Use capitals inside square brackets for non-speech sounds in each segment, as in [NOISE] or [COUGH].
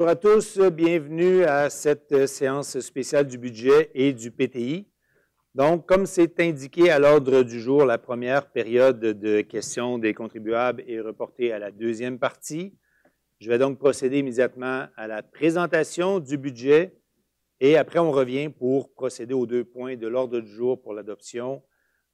Bonjour à tous, bienvenue à cette euh, séance spéciale du budget et du PTI. Donc, comme c'est indiqué à l'ordre du jour, la première période de questions des contribuables est reportée à la deuxième partie. Je vais donc procéder immédiatement à la présentation du budget et après on revient pour procéder aux deux points de l'ordre du jour pour l'adoption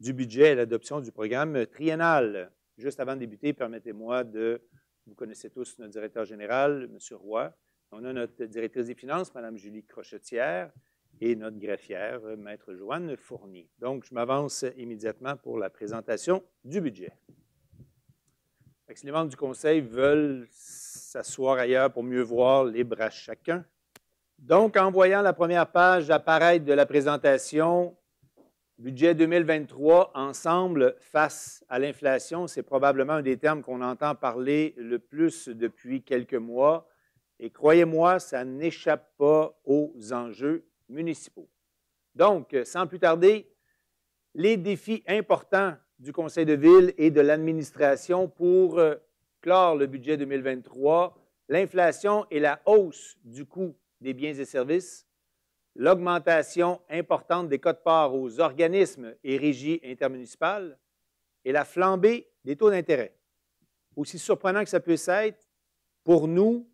du budget et l'adoption du programme triennal. Juste avant de débuter, permettez-moi de, vous connaissez tous notre directeur général, M. Roy, on a notre directrice des finances, Mme Julie Crochetière, et notre greffière, Maître Joanne Fournier. Donc, je m'avance immédiatement pour la présentation du budget. Si les membres du Conseil veulent s'asseoir ailleurs pour mieux voir, les bras chacun. Donc, en voyant la première page apparaître de la présentation, budget 2023 ensemble face à l'inflation, c'est probablement un des termes qu'on entend parler le plus depuis quelques mois. Et croyez-moi, ça n'échappe pas aux enjeux municipaux. Donc, sans plus tarder, les défis importants du Conseil de ville et de l'administration pour euh, clore le budget 2023, l'inflation et la hausse du coût des biens et services, l'augmentation importante des codes parts aux organismes et régies intermunicipales et la flambée des taux d'intérêt. Aussi surprenant que ça puisse être, pour nous,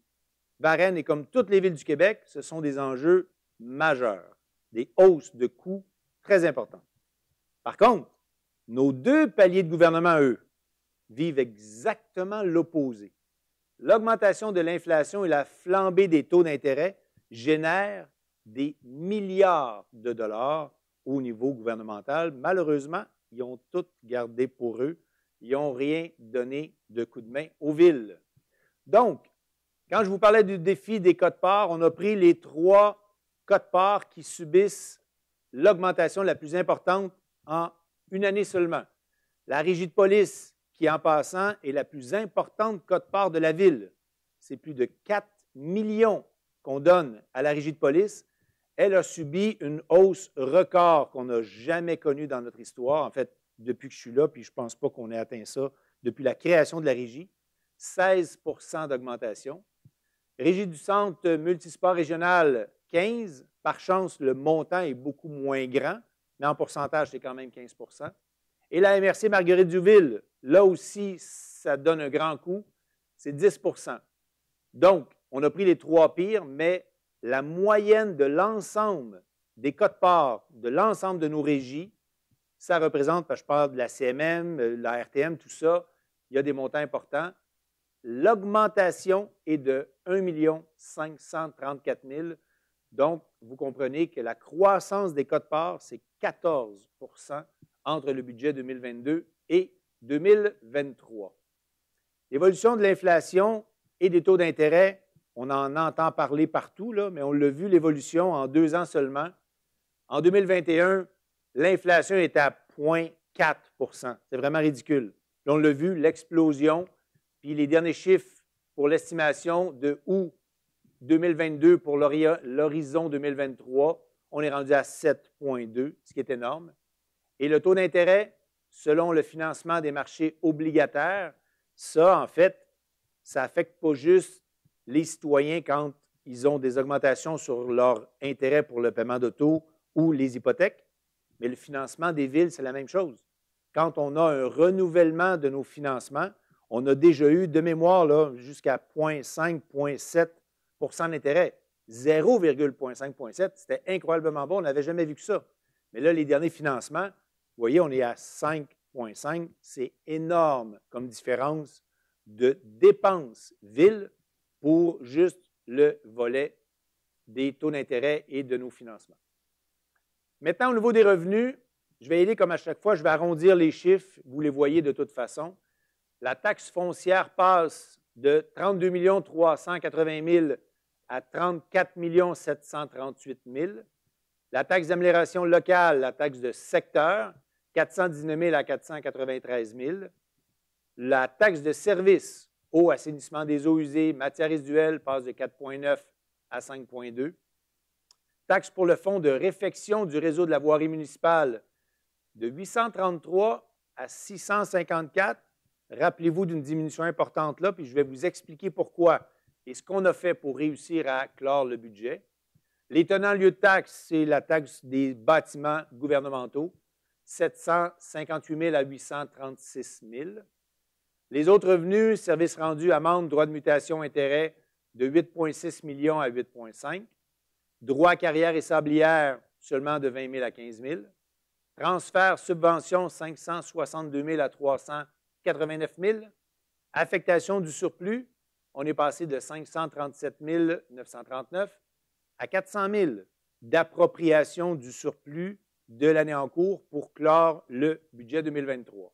Varennes et comme toutes les villes du Québec, ce sont des enjeux majeurs, des hausses de coûts très importantes. Par contre, nos deux paliers de gouvernement, eux, vivent exactement l'opposé. L'augmentation de l'inflation et la flambée des taux d'intérêt génèrent des milliards de dollars au niveau gouvernemental. Malheureusement, ils ont tout gardé pour eux. Ils n'ont rien donné de coup de main aux villes. Donc, quand je vous parlais du défi des cotes-parts, on a pris les trois cotes-parts qui subissent l'augmentation la plus importante en une année seulement. La régie de police, qui en passant est la plus importante de part de la ville, c'est plus de 4 millions qu'on donne à la régie de police, elle a subi une hausse record qu'on n'a jamais connue dans notre histoire. En fait, depuis que je suis là, puis je ne pense pas qu'on ait atteint ça depuis la création de la régie. 16 d'augmentation. Régie du Centre Multisport Régional, 15. Par chance, le montant est beaucoup moins grand, mais en pourcentage, c'est quand même 15 Et la MRC Marguerite Duville, là aussi, ça donne un grand coup, c'est 10 Donc, on a pris les trois pires, mais la moyenne de l'ensemble des de parts de l'ensemble de nos régies, ça représente, je parle de la CMM, euh, la RTM, tout ça, il y a des montants importants. L'augmentation est de 1 Donc, vous comprenez que la croissance des de parts, c'est 14 entre le budget 2022 et 2023. L'évolution de l'inflation et des taux d'intérêt, on en entend parler partout, là, mais on l'a vu, l'évolution en deux ans seulement. En 2021, l'inflation est à 0,4 C'est vraiment ridicule. on l'a vu, l'explosion puis les derniers chiffres pour l'estimation de août 2022 pour l'horizon 2023, on est rendu à 7,2, ce qui est énorme. Et le taux d'intérêt, selon le financement des marchés obligataires, ça, en fait, ça n'affecte pas juste les citoyens quand ils ont des augmentations sur leur intérêt pour le paiement d'auto ou les hypothèques, mais le financement des villes, c'est la même chose. Quand on a un renouvellement de nos financements, on a déjà eu de mémoire jusqu'à 0,5, 0,7 d'intérêt. 0,5,7, c'était incroyablement bon, on n'avait jamais vu que ça. Mais là, les derniers financements, vous voyez, on est à 5,5. C'est énorme comme différence de dépenses ville pour juste le volet des taux d'intérêt et de nos financements. Maintenant, au niveau des revenus, je vais aller comme à chaque fois, je vais arrondir les chiffres, vous les voyez de toute façon la taxe foncière passe de 32 380 000 à 34 738 000. La taxe d'amélioration locale, la taxe de secteur, 419 000 à 493 000. La taxe de service, eau, assainissement des eaux usées, matières résiduelles, passe de 4,9 à 5,2. Taxe pour le fonds de réfection du réseau de la voirie municipale, de 833 à 654. Rappelez-vous d'une diminution importante là, puis je vais vous expliquer pourquoi et ce qu'on a fait pour réussir à clore le budget. Les tenants lieu de taxe, c'est la taxe des bâtiments gouvernementaux, 758 000 à 836 000. Les autres revenus, services rendus, amendes, droits de mutation, intérêts, de 8,6 millions à 8,5. Droits carrière et sablière, seulement de 20 000 à 15 000. Transfert, subvention, 562 000 à 300 89 000. Affectation du surplus, on est passé de 537 939 à 400 000 d'appropriation du surplus de l'année en cours pour clore le budget 2023.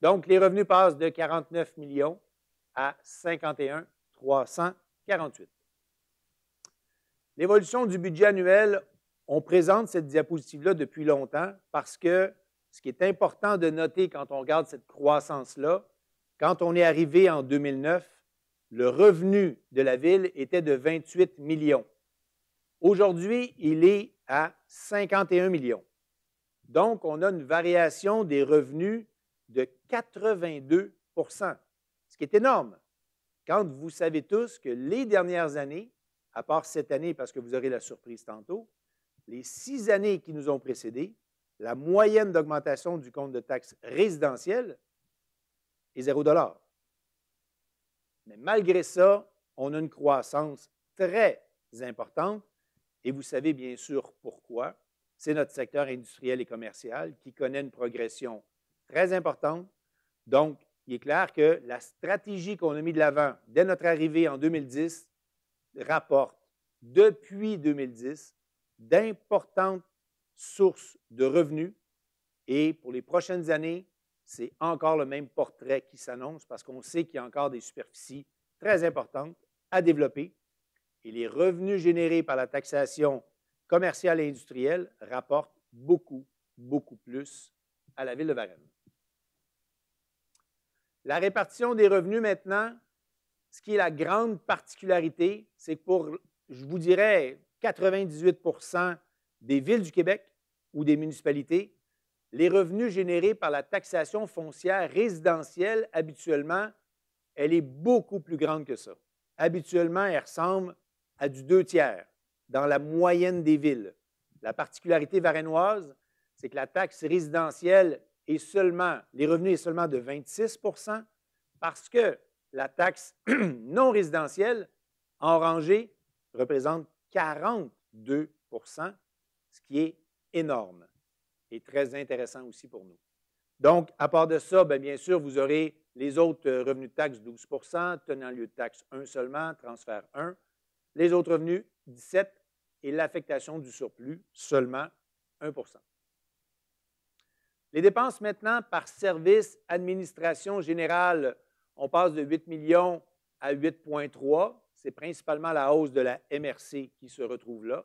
Donc, les revenus passent de 49 millions à 51 348. L'évolution du budget annuel, on présente cette diapositive-là depuis longtemps parce que ce qui est important de noter quand on regarde cette croissance-là, quand on est arrivé en 2009, le revenu de la ville était de 28 millions. Aujourd'hui, il est à 51 millions. Donc, on a une variation des revenus de 82 ce qui est énorme. Quand vous savez tous que les dernières années, à part cette année parce que vous aurez la surprise tantôt, les six années qui nous ont précédées, la moyenne d'augmentation du compte de taxes résidentiel est 0 Mais malgré ça, on a une croissance très importante et vous savez bien sûr pourquoi. C'est notre secteur industriel et commercial qui connaît une progression très importante. Donc, il est clair que la stratégie qu'on a mis de l'avant dès notre arrivée en 2010 rapporte depuis 2010 d'importantes source de revenus. Et pour les prochaines années, c'est encore le même portrait qui s'annonce parce qu'on sait qu'il y a encore des superficies très importantes à développer. Et les revenus générés par la taxation commerciale et industrielle rapportent beaucoup, beaucoup plus à la ville de Varennes. La répartition des revenus maintenant, ce qui est la grande particularité, c'est que pour, je vous dirais, 98 des villes du Québec ou des municipalités, les revenus générés par la taxation foncière résidentielle, habituellement, elle est beaucoup plus grande que ça. Habituellement, elle ressemble à du deux tiers dans la moyenne des villes. La particularité varennoise, c'est que la taxe résidentielle est seulement, les revenus est seulement de 26 parce que la taxe [CLEARS THROAT] non résidentielle en rangée représente 42 ce qui est énorme et très intéressant aussi pour nous. Donc, à part de ça, ben, bien, sûr, vous aurez les autres euh, revenus de taxe 12 tenant lieu de taxe 1 seulement, transfert 1. Les autres revenus 17 et l'affectation du surplus seulement 1 Les dépenses maintenant par service, administration générale, on passe de 8 millions à 8,3. C'est principalement la hausse de la MRC qui se retrouve là.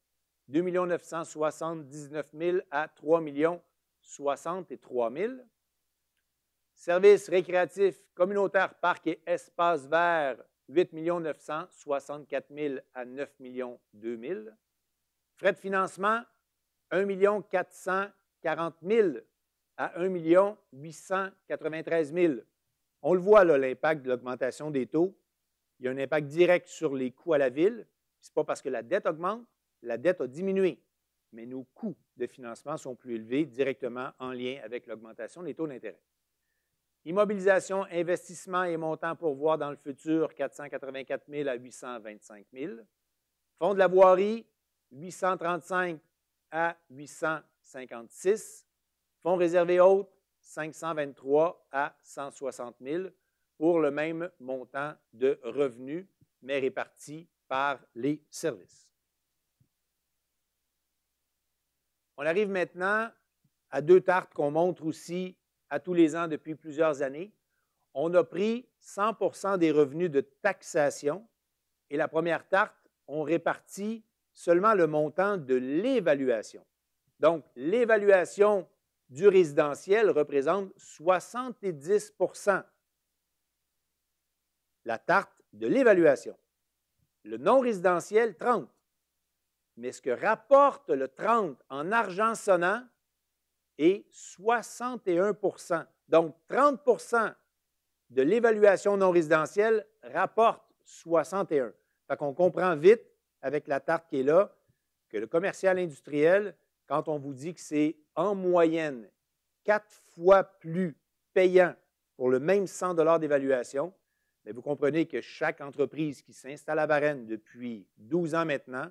2 979 000 à 3 63 000. Services récréatifs, communautaires, parcs et espaces verts, 8 964 000 à 9 2 000. Frais de financement, 1 440 000 à 1 893 000. On le voit, là, l'impact de l'augmentation des taux. Il y a un impact direct sur les coûts à la ville. Ce n'est pas parce que la dette augmente, la dette a diminué, mais nos coûts de financement sont plus élevés directement en lien avec l'augmentation des taux d'intérêt. Immobilisation, investissement et montant pour voir dans le futur, 484 000 à 825 000. Fonds de la voirie, 835 à 856. Fonds réservés autres 523 à 160 000 pour le même montant de revenus, mais répartis par les services. On arrive maintenant à deux tartes qu'on montre aussi à tous les ans depuis plusieurs années. On a pris 100 des revenus de taxation et la première tarte, on répartit seulement le montant de l'évaluation. Donc, l'évaluation du résidentiel représente 70 La tarte de l'évaluation. Le non résidentiel, 30 mais ce que rapporte le 30 en argent sonnant est 61 Donc, 30 de l'évaluation non résidentielle rapporte 61. Fait qu'on comprend vite avec la tarte qui est là que le commercial industriel, quand on vous dit que c'est en moyenne quatre fois plus payant pour le même 100 d'évaluation, mais vous comprenez que chaque entreprise qui s'installe à Varennes depuis 12 ans maintenant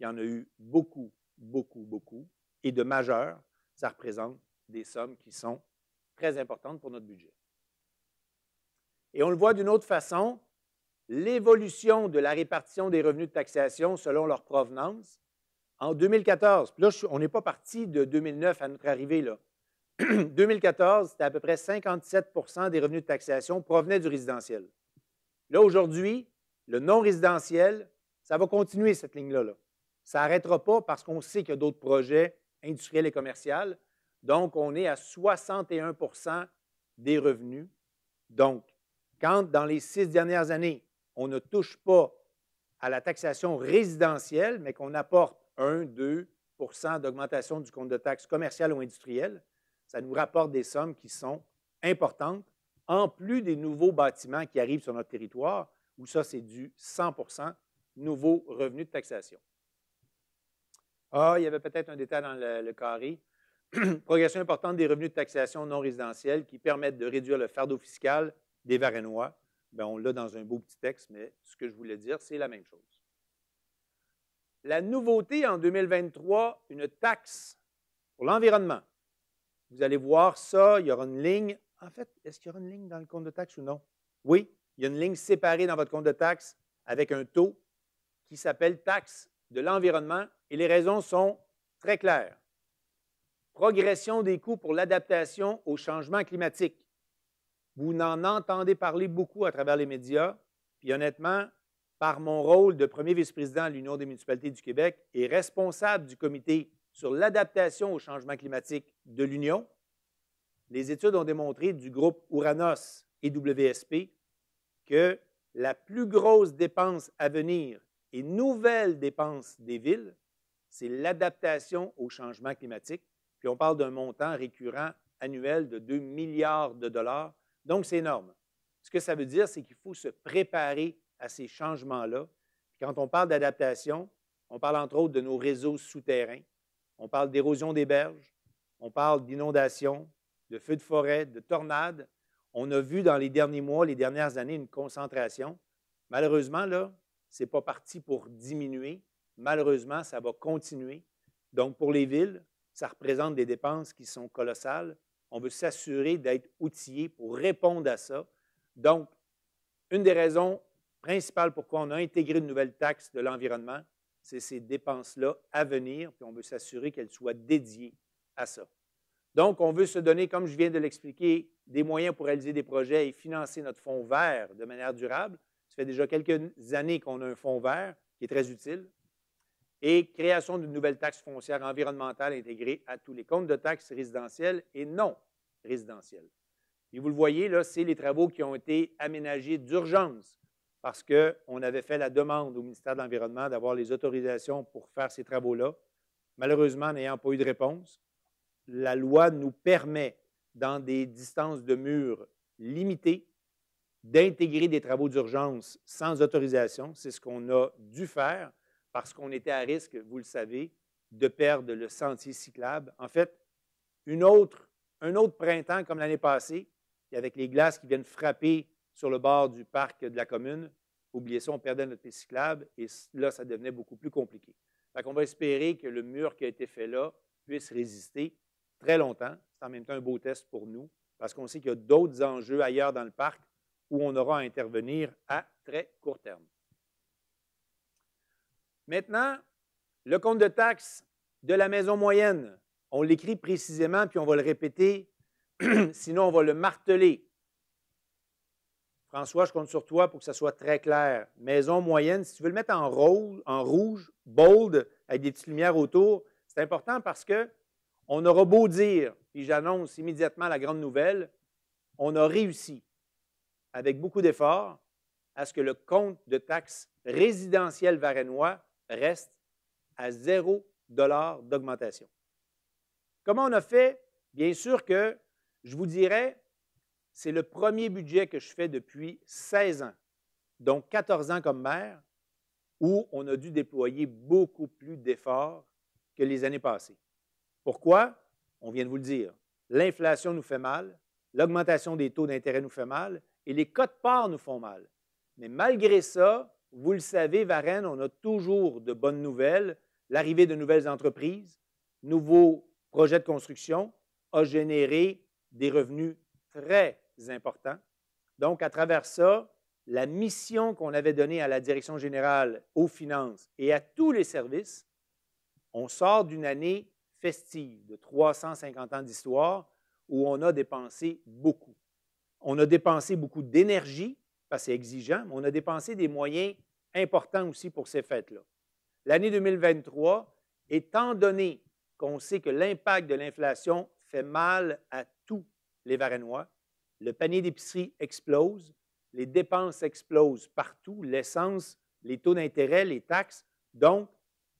il y en a eu beaucoup, beaucoup, beaucoup. Et de majeurs, ça représente des sommes qui sont très importantes pour notre budget. Et on le voit d'une autre façon, l'évolution de la répartition des revenus de taxation selon leur provenance en 2014. Puis là, on n'est pas parti de 2009 à notre arrivée. Là. 2014, [CLEARS THROAT] c'était à peu près 57 des revenus de taxation provenaient du résidentiel. Là, aujourd'hui, le non résidentiel, ça va continuer cette ligne-là. là. Ça n'arrêtera pas parce qu'on sait qu'il y a d'autres projets industriels et commerciaux. Donc, on est à 61 des revenus. Donc, quand dans les six dernières années, on ne touche pas à la taxation résidentielle, mais qu'on apporte 1, 2 d'augmentation du compte de taxes commercial ou industriel, ça nous rapporte des sommes qui sont importantes, en plus des nouveaux bâtiments qui arrivent sur notre territoire, où ça, c'est du 100 nouveaux revenus de taxation. Ah, il y avait peut-être un détail dans le, carré. [CLEARS THROAT] Progression importante des revenus de taxation non résidentiels qui permettent de réduire le fardeau fiscal des Varennois. Bien, on l'a dans un beau petit texte, mais ce que je voulais dire, c'est la même chose. La nouveauté en 2023, une taxe pour l'environnement. Vous allez voir ça, il y aura une ligne. En fait, est-ce qu'il y aura une ligne dans le compte de taxe ou non? Oui, il y a une ligne séparée dans votre compte de taxe avec un taux qui s'appelle taxe de l'environnement et les raisons sont très claires. Progression des coûts pour l'adaptation au changement climatique. Vous n'en entendez parler beaucoup à travers les médias, puis honnêtement, par mon rôle de premier vice-président de l'Union des municipalités du Québec et responsable du comité sur l'adaptation au changement climatique de l'Union, les études ont démontré du groupe Uranos et WSP que la plus grosse dépense à venir et nouvelle dépense des villes, c'est l'adaptation au changement climatique. Puis on parle d'un montant récurrent annuel de 2 milliards de dollars. Donc, c'est énorme. Ce que ça veut dire, c'est qu'il faut se préparer à ces changements-là. Quand on parle d'adaptation, on parle entre autres de nos réseaux souterrains, on parle d'érosion des berges, on parle d'inondations, de feux de forêt, de tornades. On a vu dans les derniers mois, les dernières années, une concentration. Malheureusement, là, ce n'est pas parti pour diminuer. Malheureusement, ça va continuer. Donc, pour les villes, ça représente des dépenses qui sont colossales. On veut s'assurer d'être outillé pour répondre à ça. Donc, une des raisons principales pourquoi on a intégré une nouvelle taxe de l'environnement, c'est ces dépenses-là à venir, puis on veut s'assurer qu'elles soient dédiées à ça. Donc, on veut se donner, comme je viens de l'expliquer, des moyens pour réaliser des projets et financer notre fonds vert de manière durable fait déjà quelques années qu'on a un fonds vert qui est très utile. Et création d'une nouvelle taxe foncière environnementale intégrée à tous les comptes de taxes résidentielles et non résidentielles. Et vous le voyez, là, c'est les travaux qui ont été aménagés d'urgence parce qu'on avait fait la demande au ministère de l'Environnement d'avoir les autorisations pour faire ces travaux-là. Malheureusement, n'ayant pas eu de réponse, la loi nous permet, dans des distances de murs limitées, d'intégrer des travaux d'urgence sans autorisation. C'est ce qu'on a dû faire parce qu'on était à risque, vous le savez, de perdre le sentier cyclable. En fait, une autre, un autre printemps comme l'année passée, avec les glaces qui viennent frapper sur le bord du parc de la commune, oubliez ça, on perdait notre cyclable et là, ça devenait beaucoup plus compliqué. Donc, on va espérer que le mur qui a été fait là puisse résister très longtemps. C'est en même temps un beau test pour nous parce qu'on sait qu'il y a d'autres enjeux ailleurs dans le parc où on aura à intervenir à très court terme. Maintenant, le compte de taxes de la maison moyenne, on l'écrit précisément, puis on va le répéter, [CLEARS THROAT] sinon on va le marteler. François, je compte sur toi pour que ça soit très clair. Maison moyenne, si tu veux le mettre en rouge, en rouge bold, avec des petites lumières autour, c'est important parce que on aura beau dire, et j'annonce immédiatement la grande nouvelle, on a réussi avec beaucoup d'efforts, à ce que le compte de taxes résidentielle varennois reste à 0 d'augmentation. Comment on a fait? Bien sûr que, je vous dirais, c'est le premier budget que je fais depuis 16 ans, donc 14 ans comme maire, où on a dû déployer beaucoup plus d'efforts que les années passées. Pourquoi? On vient de vous le dire. L'inflation nous fait mal, l'augmentation des taux d'intérêt nous fait mal, et les cotes part nous font mal. Mais malgré ça, vous le savez, Varennes, on a toujours de bonnes nouvelles. L'arrivée de nouvelles entreprises, nouveaux projets de construction a généré des revenus très importants. Donc, à travers ça, la mission qu'on avait donnée à la Direction générale aux finances et à tous les services, on sort d'une année festive de 350 ans d'histoire où on a dépensé beaucoup. On a dépensé beaucoup d'énergie, parce que c'est exigeant, mais on a dépensé des moyens importants aussi pour ces fêtes-là. L'année 2023, étant donné qu'on sait que l'impact de l'inflation fait mal à tous les Varennois, le panier d'épicerie explose, les dépenses explosent partout, l'essence, les taux d'intérêt, les taxes. Donc,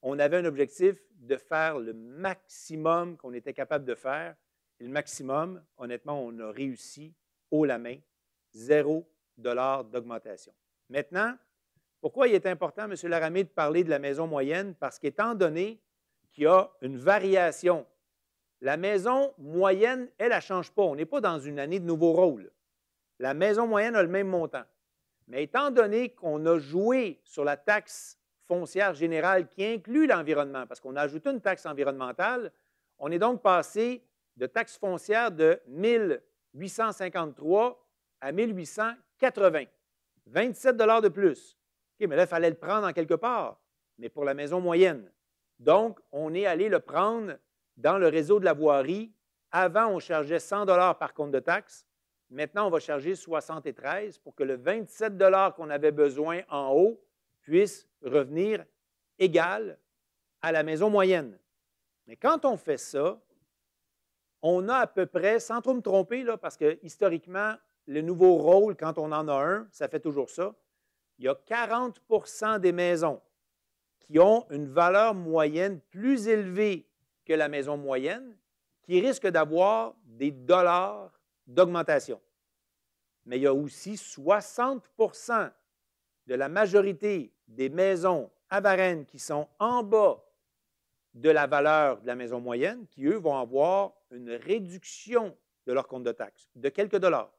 on avait un objectif de faire le maximum qu'on était capable de faire. Et le maximum, honnêtement, on a réussi haut la main, zéro dollar d'augmentation. Maintenant, pourquoi il est important, M. Laramé, de parler de la maison moyenne? Parce qu'étant donné qu'il y a une variation, la maison moyenne, elle, ne change pas. On n'est pas dans une année de nouveau rôle. La maison moyenne a le même montant. Mais étant donné qu'on a joué sur la taxe foncière générale qui inclut l'environnement, parce qu'on a ajouté une taxe environnementale, on est donc passé de taxe foncière de 000 853 à 1880. 27 dollars de plus. OK, mais là, il fallait le prendre en quelque part, mais pour la maison moyenne. Donc, on est allé le prendre dans le réseau de la voirie. Avant, on chargeait 100 dollars par compte de taxe. Maintenant, on va charger 73 pour que le 27 dollars qu'on avait besoin en haut puisse revenir égal à la maison moyenne. Mais quand on fait ça, on a à peu près, sans trop me tromper, là, parce que historiquement, le nouveau rôle, quand on en a un, ça fait toujours ça, il y a 40 des maisons qui ont une valeur moyenne plus élevée que la maison moyenne, qui risquent d'avoir des dollars d'augmentation. Mais il y a aussi 60 de la majorité des maisons à Varennes qui sont en bas de la valeur de la maison moyenne qui, eux, vont avoir une réduction de leur compte de taxes de quelques dollars.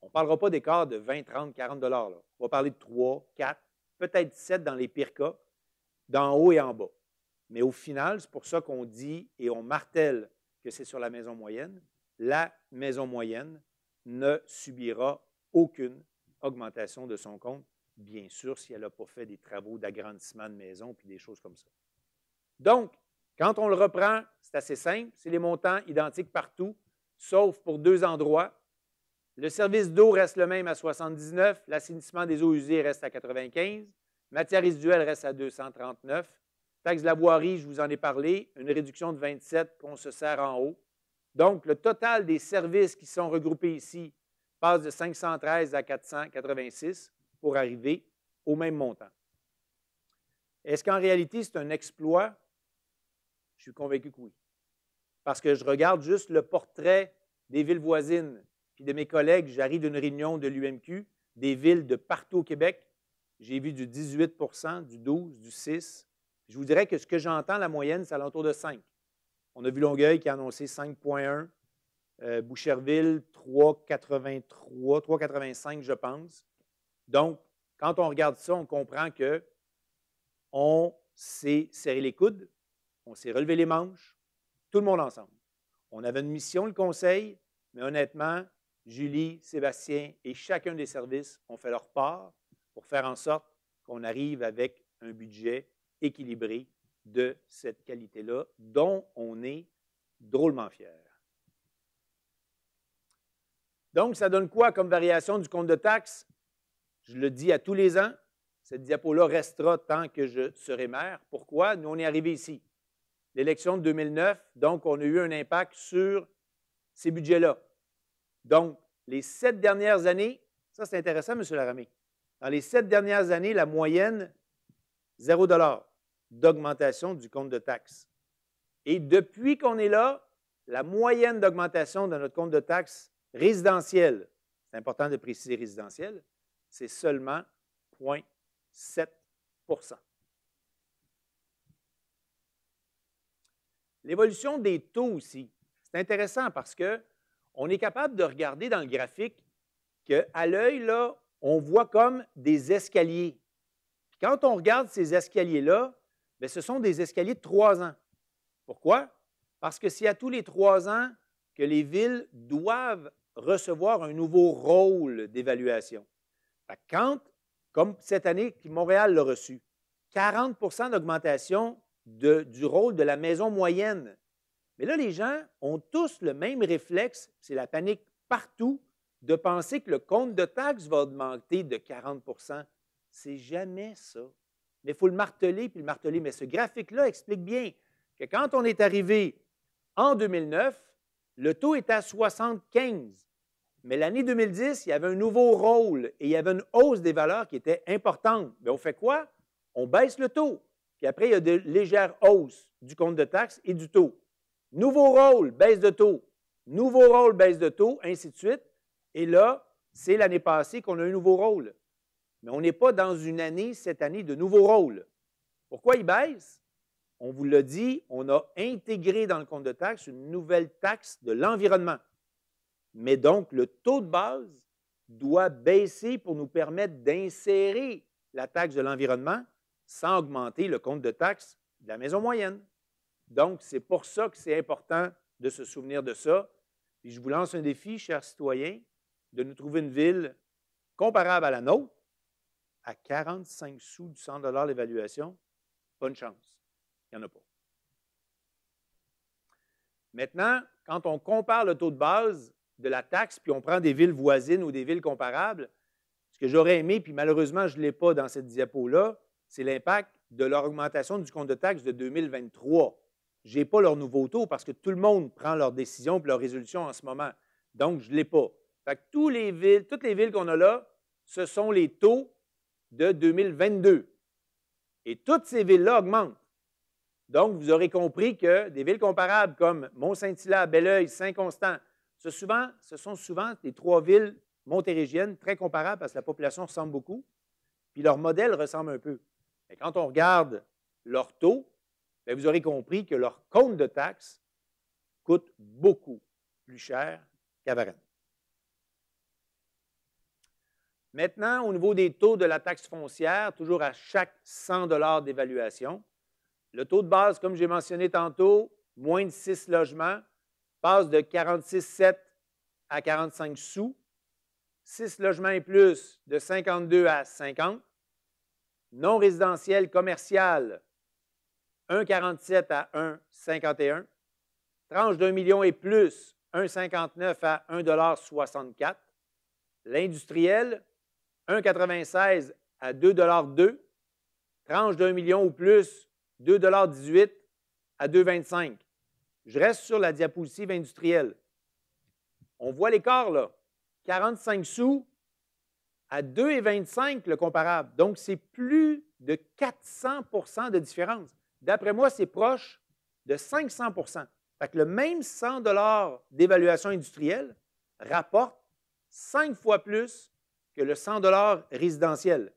On ne parlera pas des d'écart de 20, 30, 40 dollars. On va parler de 3, 4, peut-être 7 dans les pires cas, d'en haut et en bas. Mais au final, c'est pour ça qu'on dit et on martèle que c'est sur la maison moyenne. La maison moyenne ne subira aucune augmentation de son compte, bien sûr, si elle n'a pas fait des travaux d'agrandissement de maison puis des choses comme ça. Donc, quand on le reprend, c'est assez simple, c'est les montants identiques partout, sauf pour deux endroits. Le service d'eau reste le même à 79, l'assainissement des eaux usées reste à 95, matière résiduelle reste à 239, taxe de la voirie, je vous en ai parlé, une réduction de 27 qu'on se sert en haut. Donc, le total des services qui sont regroupés ici passe de 513 à 486 pour arriver au même montant. Est-ce qu'en réalité, c'est un exploit? Je suis convaincu que oui. Parce que je regarde juste le portrait des villes voisines, puis de mes collègues, j'arrive d'une réunion de l'UMQ, des villes de partout au Québec, j'ai vu du 18 du 12 du 6 Je vous dirais que ce que j'entends, la moyenne, c'est alentour de 5 On a vu Longueuil qui a annoncé 5,1 euh, Boucherville, 3,83, 3,85, je pense. Donc, quand on regarde ça, on comprend que on s'est serré les coudes, on s'est relevé les manches, tout le monde ensemble. On avait une mission, le conseil, mais honnêtement, Julie, Sébastien et chacun des services ont fait leur part pour faire en sorte qu'on arrive avec un budget équilibré de cette qualité-là, dont on est drôlement fier. Donc, ça donne quoi comme variation du compte de taxes? Je le dis à tous les ans, cette diapo-là restera tant que je serai maire. Pourquoi? Nous, on est arrivé ici l'élection de 2009, donc on a eu un impact sur ces budgets-là. Donc, les sept dernières années, ça c'est intéressant, M. Laramie, dans les sept dernières années, la moyenne, 0 d'augmentation du compte de taxes. Et depuis qu'on est là, la moyenne d'augmentation de notre compte de taxes résidentiel, c'est important de préciser résidentiel, c'est seulement 0,7 L'évolution des taux aussi, c'est intéressant parce que on est capable de regarder dans le graphique qu'à l'œil, là, on voit comme des escaliers. quand on regarde ces escaliers-là, ben, ce sont des escaliers de trois ans. Pourquoi? Parce que c'est à tous les trois ans que les villes doivent recevoir un nouveau rôle d'évaluation. Quand, comme cette année, Montréal l'a reçu, 40 d'augmentation du rôle de la maison moyenne. Mais là, les gens ont tous le même réflexe, c'est la panique partout, de penser que le compte de taxes va augmenter de 40 C'est jamais ça. Mais il faut le marteler, puis le marteler. Mais ce graphique-là explique bien que quand on est arrivé en 2009, le taux était à 75. Mais l'année 2010, il y avait un nouveau rôle et il y avait une hausse des valeurs qui était importante. Mais on fait quoi? On baisse le taux. Puis après, il y a de légères hausses du compte de taxes et du taux. Nouveau rôle, baisse de taux. Nouveau rôle, baisse de taux, ainsi de suite. Et là, c'est l'année passée qu'on a un nouveau rôle. Mais on n'est pas dans une année, cette année, de nouveau rôle. Pourquoi il baisse? On vous l'a dit, on a intégré dans le compte de taxe une nouvelle taxe de l'environnement. Mais donc, le taux de base doit baisser pour nous permettre d'insérer la taxe de l'environnement sans augmenter le compte de taxes de la maison moyenne. Donc, c'est pour ça que c'est important de se souvenir de ça. Et je vous lance un défi, chers citoyens, de nous trouver une ville comparable à la nôtre, à 45 sous du 100 l'évaluation. Bonne chance. Il n'y en a pas. Maintenant, quand on compare le taux de base de la taxe, puis on prend des villes voisines ou des villes comparables, ce que j'aurais aimé, puis malheureusement, je ne l'ai pas dans cette diapo-là, c'est l'impact de l'augmentation du compte de taxes de 2023. Je n'ai pas leur nouveau taux parce que tout le monde prend leurs décisions et leurs résolutions en ce moment. Donc, je ne l'ai pas. les villes, toutes les villes qu'on a là, ce sont les taux de 2022. Et toutes ces villes-là augmentent. Donc, vous aurez compris que des villes comparables comme Mont-Saint-Hilaire, Belleuil, Saint-Constant, ce, sont souvent les trois villes montérégiennes très comparables parce que la population ressemble beaucoup, puis leur modèle ressemble un peu quand on regarde leur taux, ben, vous aurez compris que leur compte de taxes coûte beaucoup plus cher qu'à Varennes. Maintenant, au niveau des taux de la taxe foncière, toujours à chaque 100 d'évaluation, le taux de base, comme j'ai mentionné tantôt, moins de 6 logements, passe de 46,7 à 45 sous. 6 logements et plus, de 52 à 50 non résidentiel commercial, 1,47 à 1,51. Tranche d'un million et plus, 1,59 à 1,64 L'industriel, 1,96 à 2,2 Tranche d'un million ou plus, 2,18 à 2,25 Je reste sur la diapositive industrielle. On voit l'écart, là. 45 sous à 2,25 le comparable. Donc, c'est plus de 400 de différence. D'après moi, c'est proche de 500 Fait que le même 100 d'évaluation industrielle rapporte 5 fois plus que le 100 résidentiel.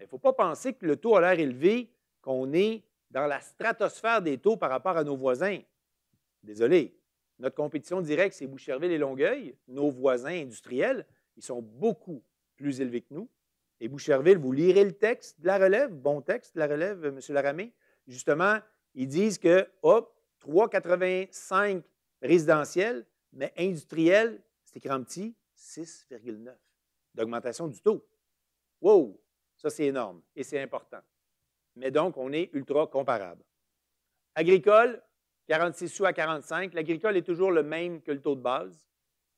Il ne faut pas penser que le taux a l'air élevé, qu'on est dans la stratosphère des taux par rapport à nos voisins. Désolé, notre compétition directe, c'est Boucherville et Longueuil. Nos voisins industriels, ils sont beaucoup, plus élevé que nous. Et Boucherville, vous lirez le texte de la relève, bon texte de la relève, M. Laramé. Justement, ils disent que, hop, 3,85 résidentiels, mais industriels, c'est écrit petit, 6,9 d'augmentation du taux. Wow! Ça, c'est énorme et c'est important. Mais donc, on est ultra comparable. Agricole, 46 sous à 45. L'agricole est toujours le même que le taux de base.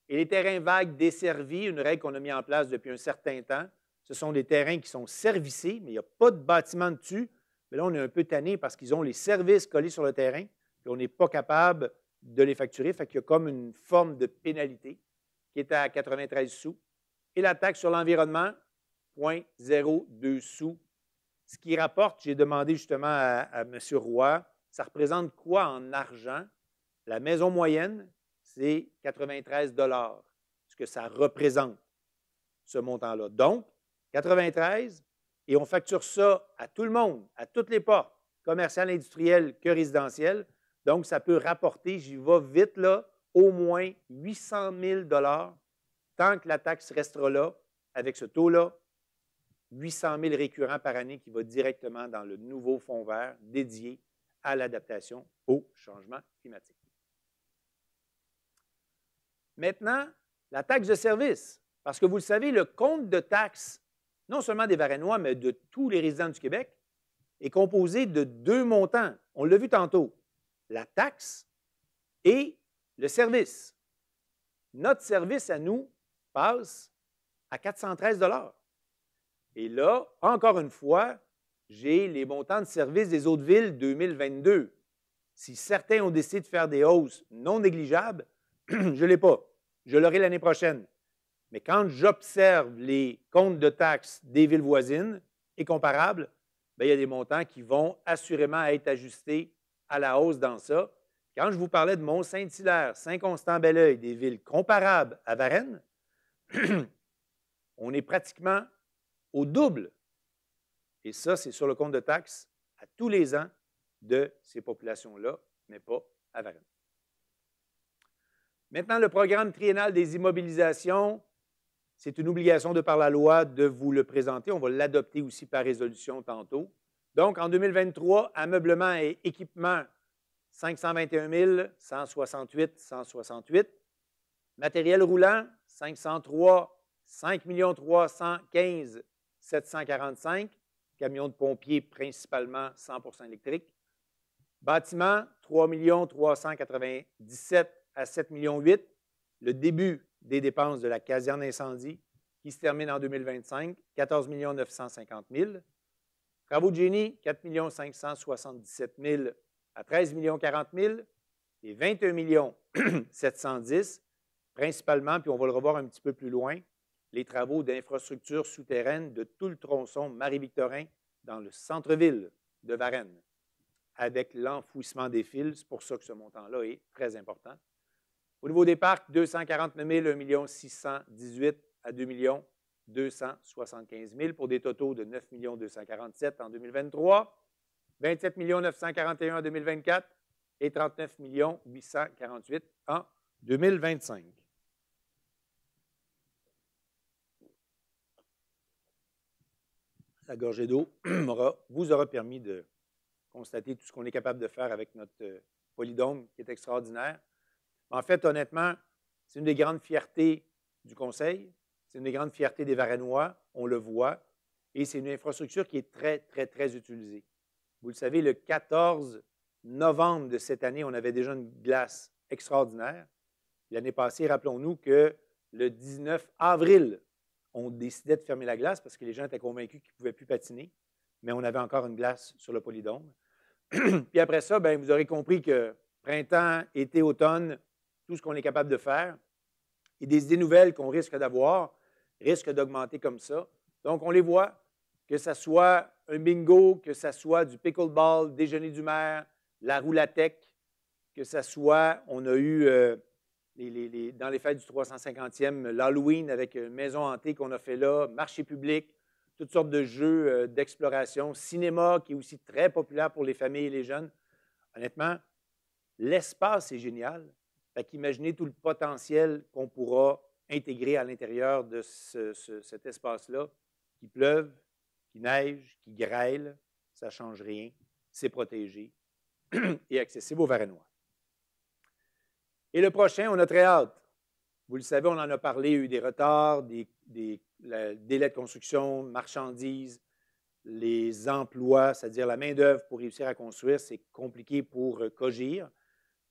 Et les terrains vagues desservis, une règle qu'on a mise en place depuis un certain temps, ce sont des terrains qui sont servicés, mais il n'y a pas de bâtiment dessus. Mais là, on est un peu tanné parce qu'ils ont les services collés sur le terrain, puis on n'est pas capable de les facturer. Fait qu'il y a comme une forme de pénalité qui est à 93 sous. Et la taxe sur l'environnement, 0,02 sous. Ce qui rapporte, j'ai demandé justement à, à M. Roy, ça représente quoi en argent? La maison moyenne, c'est 93 ce que ça représente, ce montant-là. Donc, 93, et on facture ça à tout le monde, à toutes les portes, commerciales, industrielles que résidentielles. Donc, ça peut rapporter, j'y vais vite là, au moins 800 000 tant que la taxe restera là, avec ce taux-là, 800 000 récurrents par année qui va directement dans le nouveau fonds vert dédié à l'adaptation au changement climatique. Maintenant, la taxe de service. Parce que vous le savez, le compte de taxes, non seulement des Varennois, mais de tous les résidents du Québec, est composé de deux montants. On l'a vu tantôt. La taxe et le service. Notre service à nous passe à 413 Et là, encore une fois, j'ai les montants de service des autres villes 2022. Si certains ont décidé de faire des hausses non négligeables, [CLEARS THROAT] je ne l'ai pas. Je l'aurai l'année prochaine. Mais quand j'observe les comptes de taxes des villes voisines et comparables, bien, il y a des montants qui vont assurément être ajustés à la hausse dans ça. Quand je vous parlais de Mont-Saint-Hilaire, Saint-Constant-Belleuil, des villes comparables à Varennes, [CLEARS THROAT] on est pratiquement au double. Et ça, c'est sur le compte de taxes à tous les ans de ces populations-là, mais pas à Varennes. Maintenant, le programme triennal des immobilisations, c'est une obligation de par la loi de vous le présenter. On va l'adopter aussi par résolution tantôt. Donc, en 2023, ameublement et équipement, 521 168 168. Matériel roulant, 503 5 315 745. Camions de pompiers principalement 100 électriques. Bâtiment, 3 397 à 7,8 millions, le début des dépenses de la caserne incendie qui se termine en 2025, 14 950 000. Travaux de génie, 4 577 000 à 13 40 000 et 21 millions 710, [CLEARS THROAT] principalement, puis on va le revoir un petit peu plus loin, les travaux d'infrastructures souterraines de tout le tronçon Marie-Victorin dans le centre-ville de Varennes, avec l'enfouissement des fils. C'est pour ça que ce montant-là est très important. Au niveau des parcs, 249 000, 1 618 à 2 275 000 pour des totaux de 9 247 en 2023, 27 941 en 2024 et 39 848 en 2025. La gorgée d'eau [CLEARS THROAT] vous aura permis de constater tout ce qu'on est capable de faire avec notre euh, polydôme qui est extraordinaire. En fait, honnêtement, c'est une des grandes fiertés du Conseil, c'est une des grandes fiertés des Varennois, on le voit, et c'est une infrastructure qui est très, très, très utilisée. Vous le savez, le 14 novembre de cette année, on avait déjà une glace extraordinaire. L'année passée, rappelons-nous que le 19 avril, on décidait de fermer la glace parce que les gens étaient convaincus qu'ils ne pouvaient plus patiner, mais on avait encore une glace sur le polydôme. [CLEARS THROAT] Puis après ça, ben, vous aurez compris que printemps, été, automne, tout ce qu'on est capable de faire. Et des idées nouvelles qu'on risque d'avoir risquent d'augmenter comme ça. Donc, on les voit, que ce soit un bingo, que ce soit du pickleball, déjeuner du maire, la roulatech, que ce soit, on a eu euh, dans les fêtes du 350e, l'Halloween avec euh, maison hantée qu'on a fait là, marché public, toutes sortes de jeux euh, d'exploration, cinéma qui est aussi très populaire pour les familles et les jeunes. Honnêtement, l'espace est génial. Fait tout le potentiel qu'on pourra intégrer à l'intérieur de cet espace-là. qui pleuve, qui neige, qui grêle, ça ne change rien. C'est protégé [CLEARS THROAT] et accessible aux Varennois. Et le prochain, on a très hâte. Vous le savez, on en a parlé, il y a eu des retards, des, délais de construction, marchandises, les emplois, c'est-à-dire la main-d'œuvre pour réussir à construire, c'est compliqué pour euh, Cogir.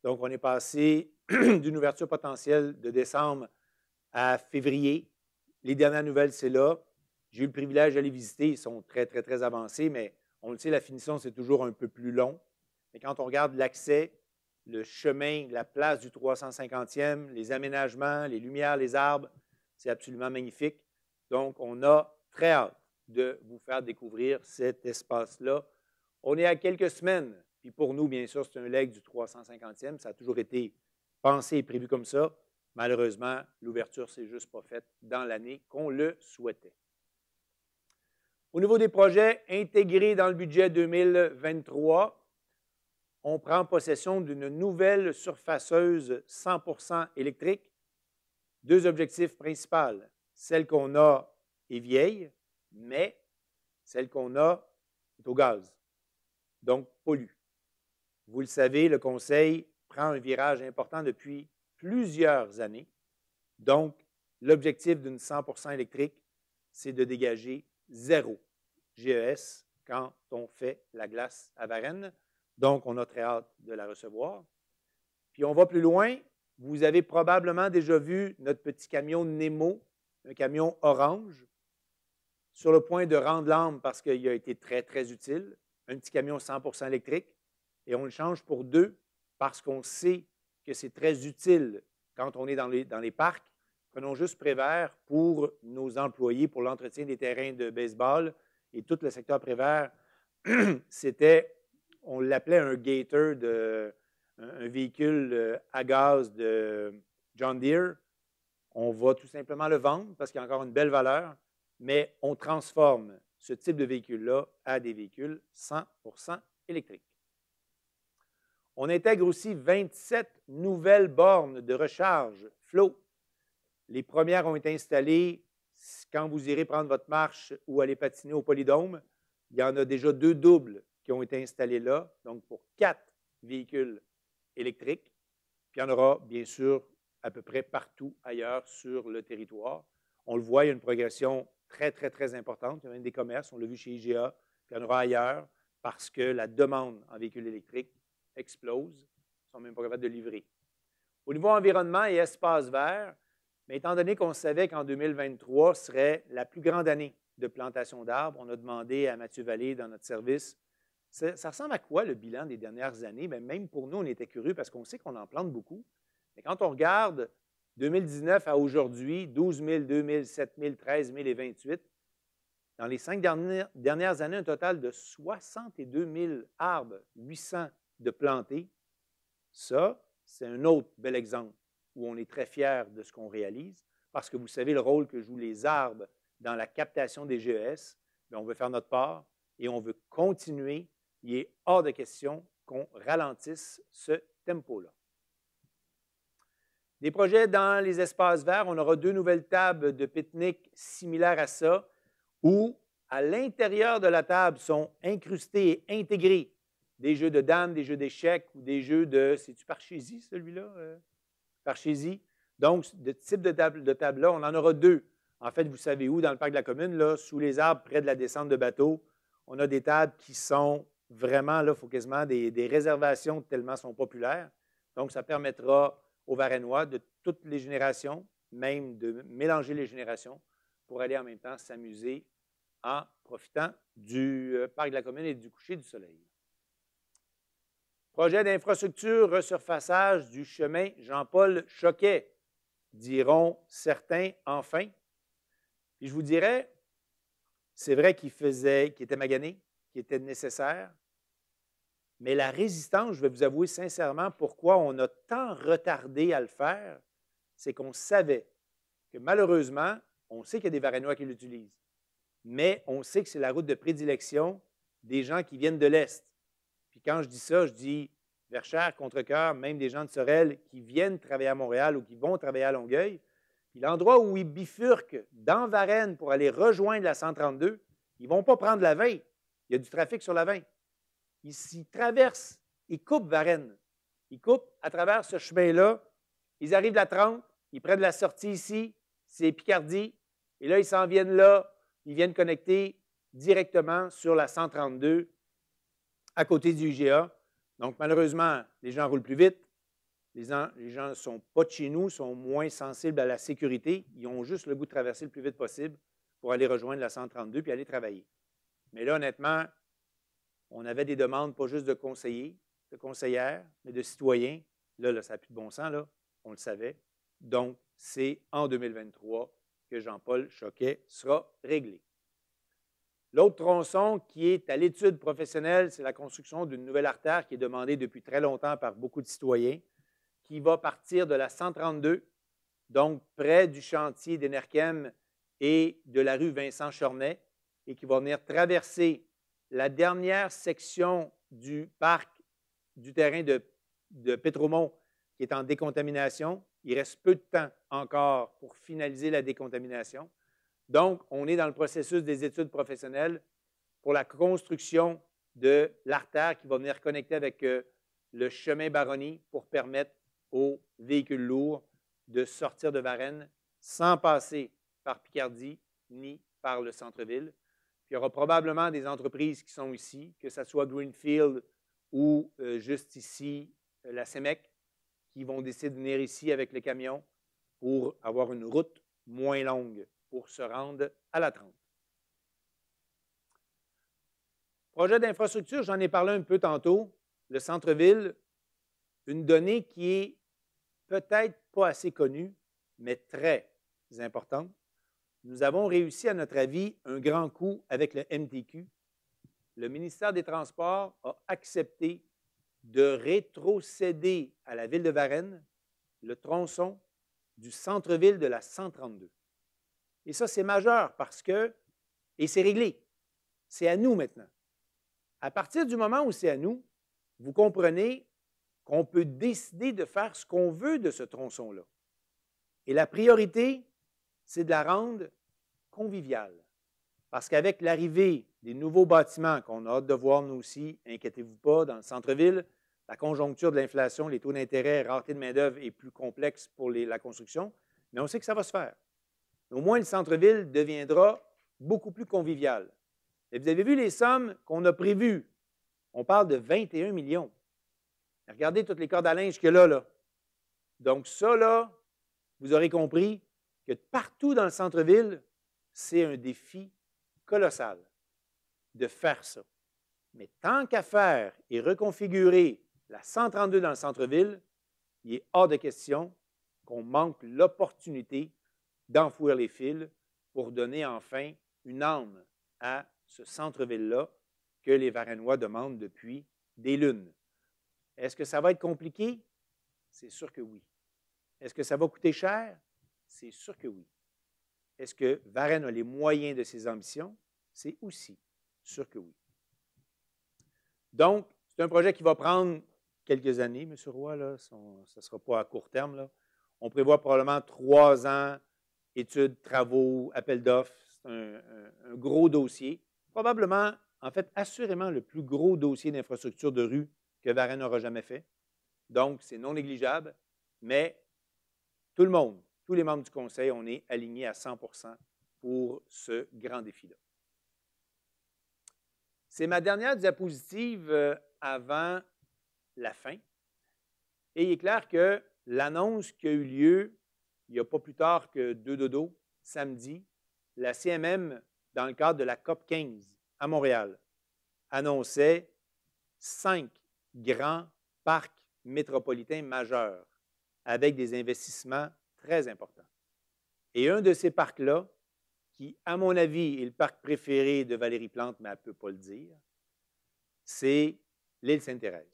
Donc, on est passé [CLEARS THROAT] d'une ouverture potentielle de décembre à février. Les dernières nouvelles, c'est là. J'ai eu le privilège d'aller visiter. Ils sont très, très, très avancés, mais on le sait, la finition, c'est toujours un peu plus long. Mais quand on regarde l'accès, le chemin, la place du 350e, les aménagements, les lumières, les arbres, c'est absolument magnifique. Donc, on a très hâte de vous faire découvrir cet espace-là. On est à quelques semaines, puis pour nous, bien sûr, c'est un leg du 350e. Ça a toujours été pensée et prévu comme ça. Malheureusement, l'ouverture s'est juste pas faite dans l'année qu'on le souhaitait. Au niveau des projets intégrés dans le budget 2023, on prend possession d'une nouvelle surfaceuse 100 électrique. Deux objectifs principaux. Celle qu'on a est vieille, mais celle qu'on a est au gaz, donc pollue. Vous le savez, le Conseil prend un virage important depuis plusieurs années. Donc, l'objectif d'une 100 électrique, c'est de dégager zéro GES quand on fait la glace à Varennes. Donc, on a très hâte de la recevoir. Puis, on va plus loin. Vous avez probablement déjà vu notre petit camion Nemo, un camion orange, sur le point de rendre l'âme parce qu'il a été très, très utile. Un petit camion 100 électrique. Et on le change pour deux parce qu'on sait que c'est très utile quand on est dans les, dans les parcs. Prenons juste Prévert pour nos employés, pour l'entretien des terrains de baseball et tout le secteur Prévert. [CLEARS THROAT] C'était, on l'appelait un gator, de, un véhicule euh, à gaz de John Deere. On va tout simplement le vendre parce qu'il a encore une belle valeur, mais on transforme ce type de véhicule-là à des véhicules 100 électriques. On intègre aussi 27 nouvelles bornes de recharge Flow. Les premières ont été installées quand vous irez prendre votre marche ou aller patiner au Polydôme. Il y en a déjà deux doubles qui ont été installées là, donc pour quatre véhicules électriques. Puis il y en aura, bien sûr, à peu près partout ailleurs sur le territoire. On le voit, il y a une progression très, très, très importante. Il y a des commerces, on l'a vu chez IGA, puis il y en aura ailleurs, parce que la demande en véhicules électriques explose. Ils ne sont même pas capables de livrer. Au niveau environnement et espace vert, mais étant donné qu'on savait qu'en 2023 serait la plus grande année de plantation d'arbres, on a demandé à Mathieu Vallée dans notre service ça, ressemble à quoi le bilan des dernières années? Bien, même pour nous, on était curieux parce qu'on sait qu'on en plante beaucoup. Mais quand on regarde 2019 à aujourd'hui, 12 000, 2 000, 7 000, 13 000 et 28, dans les cinq dernières, dernières années, un total de 62 000 arbres, 800 de planter. Ça, c'est un autre bel exemple où on est très fier de ce qu'on réalise, parce que vous savez le rôle que jouent les arbres dans la captation des GES. mais ben, on veut faire notre part et on veut continuer. Il est hors de question qu'on ralentisse ce tempo-là. Des projets dans les espaces verts, on aura deux nouvelles tables de pique-nique similaires à ça, où à l'intérieur de la table sont incrustés et intégrées des jeux de dames, des jeux d'échecs ou des jeux de. C'est-tu parchésie, celui-là? Euh, parchésie. Donc, de type de table, de là on en aura deux. En fait, vous savez où, dans le parc de la commune, là, sous les arbres, près de la descente de bateau, on a des tables qui sont vraiment, là, il faut quasiment des, des, réservations tellement sont populaires. Donc, ça permettra aux Varennois de toutes les générations, même de mélanger les générations, pour aller en même temps s'amuser en profitant du euh, parc de la commune et du coucher du soleil. Projet d'infrastructure resurfaçage du chemin Jean-Paul Choquet, diront certains enfin. Puis je vous dirais, c'est vrai qu'il faisait, qu'il était magané, qu'il était nécessaire, mais la résistance, je vais vous avouer sincèrement pourquoi on a tant retardé à le faire, c'est qu'on savait que malheureusement, on sait qu'il y a des Varennois qui l'utilisent, mais on sait que c'est la route de prédilection des gens qui viennent de l'Est quand je dis ça, je dis Verchères, Contrecoeur, même des gens de Sorel qui viennent travailler à Montréal ou qui vont travailler à Longueuil. l'endroit où ils bifurquent dans Varennes pour aller rejoindre la 132, ils ne vont pas prendre la 20. Il y a du trafic sur la 20. Ils s'y traversent. Ils coupent Varennes. Ils coupent à travers ce chemin-là. Ils arrivent la 30. Ils prennent la sortie ici. C'est Picardie. Et là, ils s'en viennent là. Ils viennent connecter directement sur la 132 à côté du IGA. Donc, malheureusement, les gens roulent plus vite. Les gens ne sont pas de chez nous, sont moins sensibles à la sécurité. Ils ont juste le goût de traverser le plus vite possible pour aller rejoindre la 132 puis aller travailler. Mais là, honnêtement, on avait des demandes pas juste de conseillers, de conseillères, mais de citoyens. Là, là ça n'a plus de bon sens, là. On le savait. Donc, c'est en 2023 que Jean-Paul Choquet sera réglé. L'autre tronçon qui est à l'étude professionnelle, c'est la construction d'une nouvelle artère qui est demandée depuis très longtemps par beaucoup de citoyens, qui va partir de la 132, donc près du chantier d'Enerkem et de la rue Vincent Chornet, et qui va venir traverser la dernière section du parc du terrain de, de Pétromont qui est en décontamination. Il reste peu de temps encore pour finaliser la décontamination. Donc, on est dans le processus des études professionnelles pour la construction de l'artère qui va venir connecter avec euh, le chemin Baronnie pour permettre aux véhicules lourds de sortir de Varennes sans passer par Picardie ni par le centre-ville. il y aura probablement des entreprises qui sont ici, que ce soit Greenfield ou euh, juste ici euh, la CEMEC, qui vont décider de venir ici avec les camions pour avoir une route moins longue pour se rendre à la 30. Projet d'infrastructure, j'en ai parlé un peu tantôt. Le centre-ville, une donnée qui est peut-être pas assez connue, mais très importante. Nous avons réussi, à notre avis, un grand coup avec le MTQ. Le ministère des Transports a accepté de rétrocéder à la ville de Varennes le tronçon du centre-ville de la 132. Et ça, c'est majeur parce que, et c'est réglé, c'est à nous maintenant. À partir du moment où c'est à nous, vous comprenez qu'on peut décider de faire ce qu'on veut de ce tronçon-là. Et la priorité, c'est de la rendre conviviale. Parce qu'avec l'arrivée des nouveaux bâtiments qu'on a hâte de voir, nous aussi, inquiétez-vous pas, dans le centre-ville, la conjoncture de l'inflation, les taux d'intérêt, rareté de main-d'œuvre est plus complexe pour la construction, mais on sait que ça va se faire au moins le centre-ville deviendra beaucoup plus convivial. Et vous avez vu les sommes qu'on a prévues. On parle de 21 millions. Regardez toutes les cordes à linge qu'il y a là, là. Donc ça, là, vous aurez compris que partout dans le centre-ville, c'est un défi colossal de faire ça. Mais tant qu'à faire et reconfigurer la 132 dans le centre-ville, il est hors de question qu'on manque l'opportunité d'enfouir les fils pour donner enfin une arme à ce centre-ville-là que les Varennois demandent depuis des lunes. Est-ce que ça va être compliqué? C'est sûr que oui. Est-ce que ça va coûter cher? C'est sûr que oui. Est-ce que Varennes a les moyens de ses ambitions? C'est aussi sûr que oui. Donc, c'est un projet qui va prendre quelques années, M. Roy. Là. ne sera pas à court terme. Là. On prévoit probablement trois ans études, travaux, appels d'offres. C'est un, gros dossier. Probablement, en fait, assurément le plus gros dossier d'infrastructure de rue que Varennes n'aura jamais fait. Donc, c'est non négligeable, mais tout le monde, tous les membres du Conseil, on est alignés à 100 pour ce grand défi-là. C'est ma dernière diapositive euh, avant la fin. Et il est clair que l'annonce qui a eu lieu il n'y a pas plus tard que deux dodo, samedi, la CMM, dans le cadre de la COP 15 à Montréal, annonçait cinq grands parcs métropolitains majeurs avec des investissements très importants. Et un de ces parcs-là, qui, à mon avis, est le parc préféré de Valérie Plante, mais elle ne peut pas le dire, c'est l'île Sainte-Thérèse.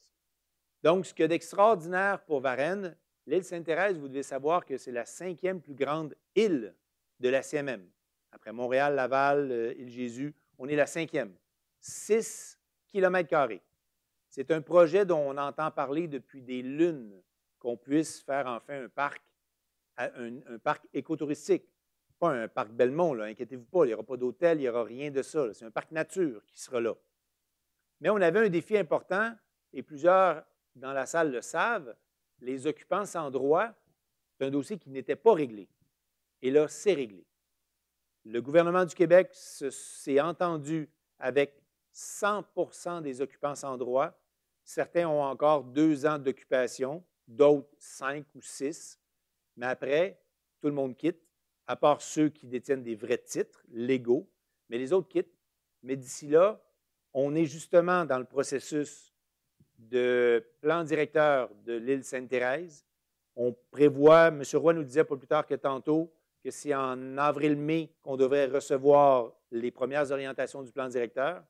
Donc, ce qu'il y a d'extraordinaire pour Varennes, L'île Sainte-Thérèse, vous devez savoir que c'est la cinquième plus grande île de la CMM. Après Montréal, Laval, euh, Île-Jésus, on est la cinquième. 6 km. C'est un projet dont on entend parler depuis des lunes, qu'on puisse faire enfin un parc, un, parc écotouristique. Pas un parc Belmont, inquiétez-vous pas, il n'y aura pas d'hôtel, il n'y aura rien de ça. C'est un parc nature qui sera là. Mais on avait un défi important, et plusieurs dans la salle le savent, les occupants sans droit, c'est un dossier qui n'était pas réglé. Et là, c'est réglé. Le gouvernement du Québec s'est entendu avec 100 des occupants sans droit. Certains ont encore deux ans d'occupation, d'autres cinq ou six. Mais après, tout le monde quitte, à part ceux qui détiennent des vrais titres légaux, mais les autres quittent. Mais d'ici là, on est justement dans le processus de plan directeur de l'île Sainte-Thérèse. On prévoit, M. Roy nous disait pas plus tard que tantôt, que c'est en avril-mai qu'on devrait recevoir les premières orientations du plan directeur.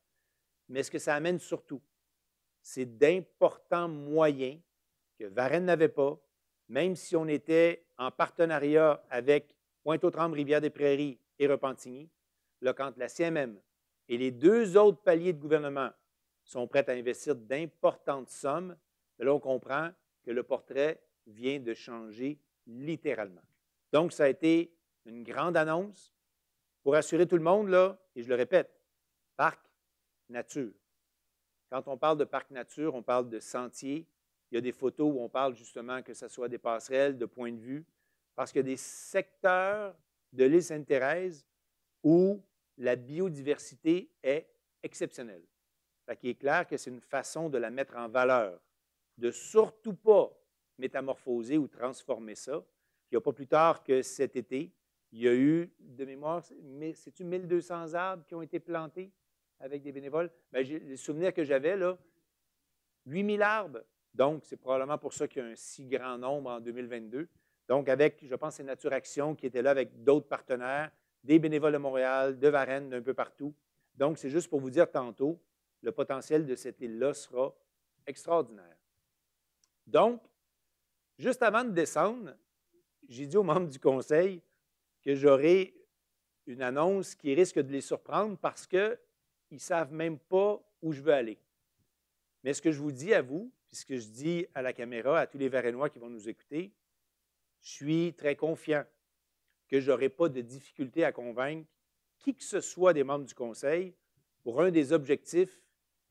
Mais ce que ça amène surtout, c'est d'importants moyens que Varennes n'avait pas, même si on était en partenariat avec Pointe-aux-Trembles, Rivière-des-Prairies et Repentigny, le quand la CMM et les deux autres paliers de gouvernement, sont prêts à investir d'importantes sommes. mais là, on comprend que le portrait vient de changer littéralement. Donc, ça a été une grande annonce pour assurer tout le monde, là, et je le répète, parc nature. Quand on parle de parc nature, on parle de sentiers. Il y a des photos où on parle justement que ce soit des passerelles, de points de vue, parce qu'il y a des secteurs de l'île Sainte-Thérèse où la biodiversité est exceptionnelle. Fait est clair que c'est une façon de la mettre en valeur, de surtout pas métamorphoser ou transformer ça. Il n'y a pas plus tard que cet été, il y a eu, de mémoire, c'est-tu 1200 arbres qui ont été plantés avec des bénévoles? Les ben, le souvenir que j'avais, là, 8000 arbres. Donc, c'est probablement pour ça qu'il y a un si grand nombre en 2022. Donc, avec, je pense, c'est Nature Action qui était là avec d'autres partenaires, des bénévoles de Montréal, de Varennes, d'un peu partout. Donc, c'est juste pour vous dire tantôt, le potentiel de cette île-là sera extraordinaire. Donc, juste avant de descendre, j'ai dit aux membres du conseil que j'aurai une annonce qui risque de les surprendre parce qu'ils ne savent même pas où je veux aller. Mais ce que je vous dis à vous, puis ce que je dis à la caméra, à tous les Varennois qui vont nous écouter, je suis très confiant que je n'aurai pas de difficulté à convaincre qui que ce soit des membres du Conseil pour un des objectifs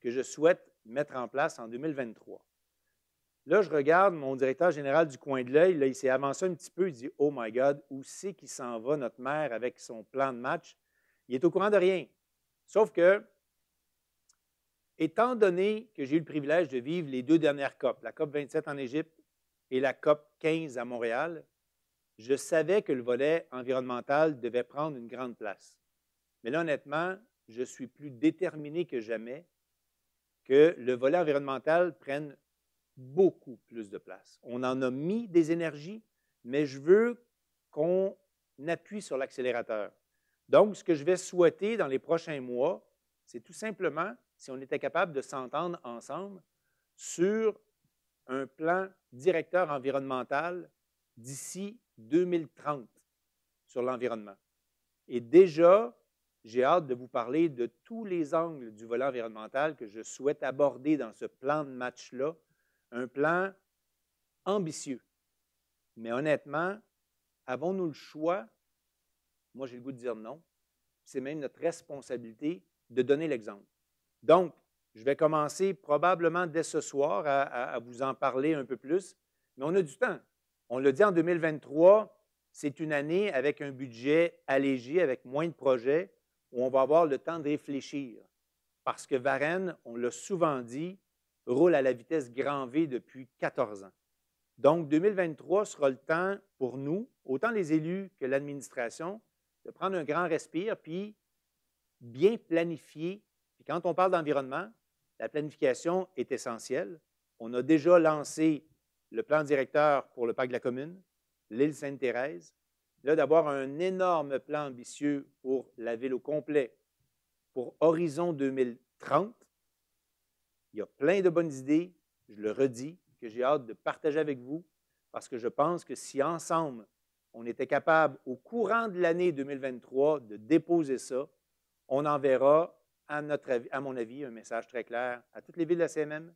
que je souhaite mettre en place en 2023. Là, je regarde mon directeur général du coin de l'œil, là, il s'est avancé un petit peu, il dit Oh my God, où c'est qu'il s'en va notre maire avec son plan de match? Il est au courant de rien. Sauf que, étant donné que j'ai eu le privilège de vivre les deux dernières COP, la COP 27 en Égypte et la COP 15 à Montréal, je savais que le volet environnemental devait prendre une grande place. Mais là, honnêtement, je suis plus déterminé que jamais que le volet environnemental prenne beaucoup plus de place. On en a mis des énergies, mais je veux qu'on appuie sur l'accélérateur. Donc, ce que je vais souhaiter dans les prochains mois, c'est tout simplement si on était capable de s'entendre ensemble sur un plan directeur environnemental d'ici 2030 sur l'environnement. Et déjà, j'ai hâte de vous parler de tous les angles du volet environnemental que je souhaite aborder dans ce plan de match-là, un plan ambitieux. Mais honnêtement, avons-nous le choix? Moi, j'ai le goût de dire non. C'est même notre responsabilité de donner l'exemple. Donc, je vais commencer probablement dès ce soir à, vous en parler un peu plus, mais on a du temps. On le dit en 2023, c'est une année avec un budget allégé, avec moins de projets où on va avoir le temps de réfléchir. Parce que Varennes, on l'a souvent dit, roule à la vitesse grand V depuis 14 ans. Donc, 2023 sera le temps pour nous, autant les élus que l'administration, de prendre un grand respire, puis bien planifier. Puis quand on parle d'environnement, la planification est essentielle. On a déjà lancé le plan directeur pour le parc de la commune, l'île Sainte-Thérèse, Là, d'avoir un énorme plan ambitieux pour la ville au complet, pour Horizon 2030. Il y a plein de bonnes idées, je le redis, que j'ai hâte de partager avec vous, parce que je pense que si ensemble, on était capable, au courant de l'année 2023, de déposer ça, on enverra, à, mon avis, un message très clair à toutes les villes de la CMM,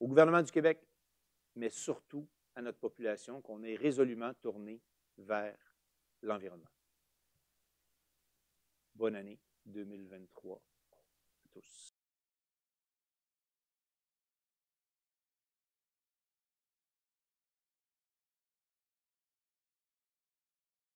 au gouvernement du Québec, mais surtout à notre population qu'on est résolument tourné vers l'environnement. Bonne année 2023 à tous.